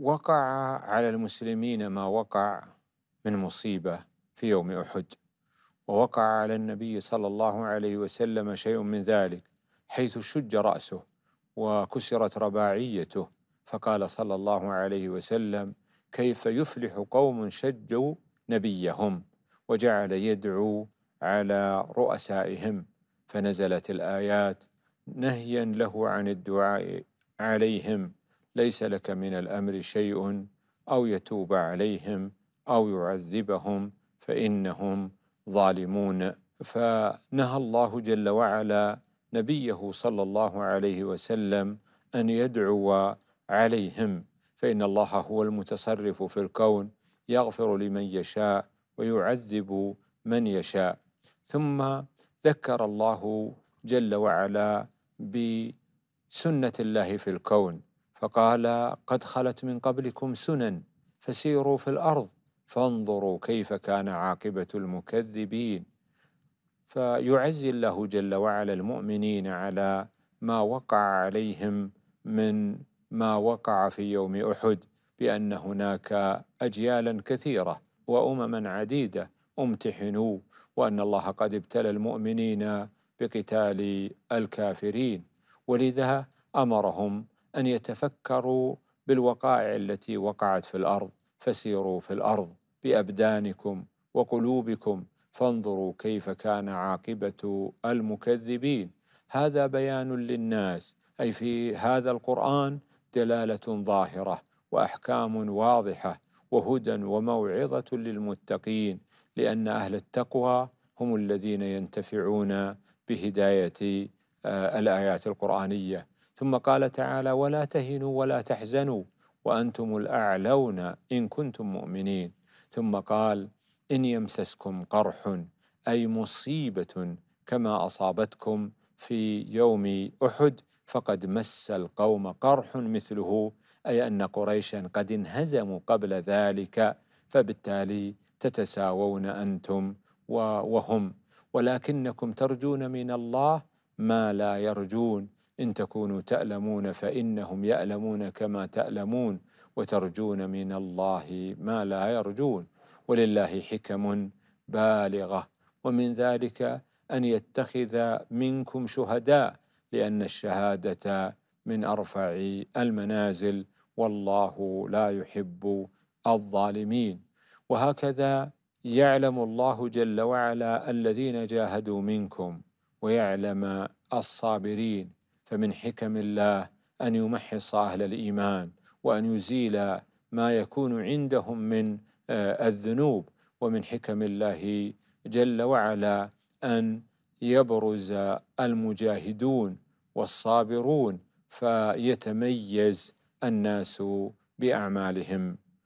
وقع على المسلمين ما وقع من مصيبه في يوم احد ووقع على النبي صلى الله عليه وسلم شيء من ذلك حيث شج راسه وكسرت رباعيته فقال صلى الله عليه وسلم كيف يفلح قوم شجوا نبيهم وجعل يدعو على رؤسائهم فنزلت الايات نهيا له عن الدعاء عليهم ليس لك من الامر شيء او يتوب عليهم او يعذبهم فانهم ظالمون فنهى الله جل وعلا نبيه صلى الله عليه وسلم ان يدعو عليهم فان الله هو المتصرف في الكون يغفر لمن يشاء ويعذب من يشاء ثم ذكر الله جل وعلا بسنه الله في الكون فقال قد خلت من قبلكم سنن فسيروا في الارض فانظروا كيف كان عاقبه المكذبين فيعزي الله جل وعلا المؤمنين على ما وقع عليهم من ما وقع في يوم احد بان هناك اجيالا كثيره وامما عديده امتحنوا وان الله قد ابتلى المؤمنين بقتال الكافرين ولذا امرهم أن يتفكروا بالوقائع التي وقعت في الأرض فسيروا في الأرض بأبدانكم وقلوبكم فانظروا كيف كان عاقبة المكذبين هذا بيان للناس أي في هذا القرآن دلالة ظاهرة وأحكام واضحة وهدى وموعظة للمتقين لأن أهل التقوى هم الذين ينتفعون بهداية آه، الآيات القرآنية ثم قال تعالى ولا تهنوا ولا تحزنوا وأنتم الأعلون إن كنتم مؤمنين ثم قال إن يمسسكم قرح أي مصيبة كما أصابتكم في يوم أحد فقد مس القوم قرح مثله أي أن قريشا قد انهزموا قبل ذلك فبالتالي تتساوون أنتم وهم ولكنكم ترجون من الله ما لا يرجون إن تكونوا تألمون فإنهم يألمون كما تألمون وترجون من الله ما لا يرجون ولله حكم بالغة ومن ذلك أن يتخذ منكم شهداء لأن الشهادة من أرفع المنازل والله لا يحب الظالمين وهكذا يعلم الله جل وعلا الذين جاهدوا منكم ويعلم الصابرين فمن حكم الله أن يمحص أهل الإيمان وأن يزيل ما يكون عندهم من آه، الذنوب ومن حكم الله جل وعلا أن يبرز المجاهدون والصابرون فيتميز الناس بأعمالهم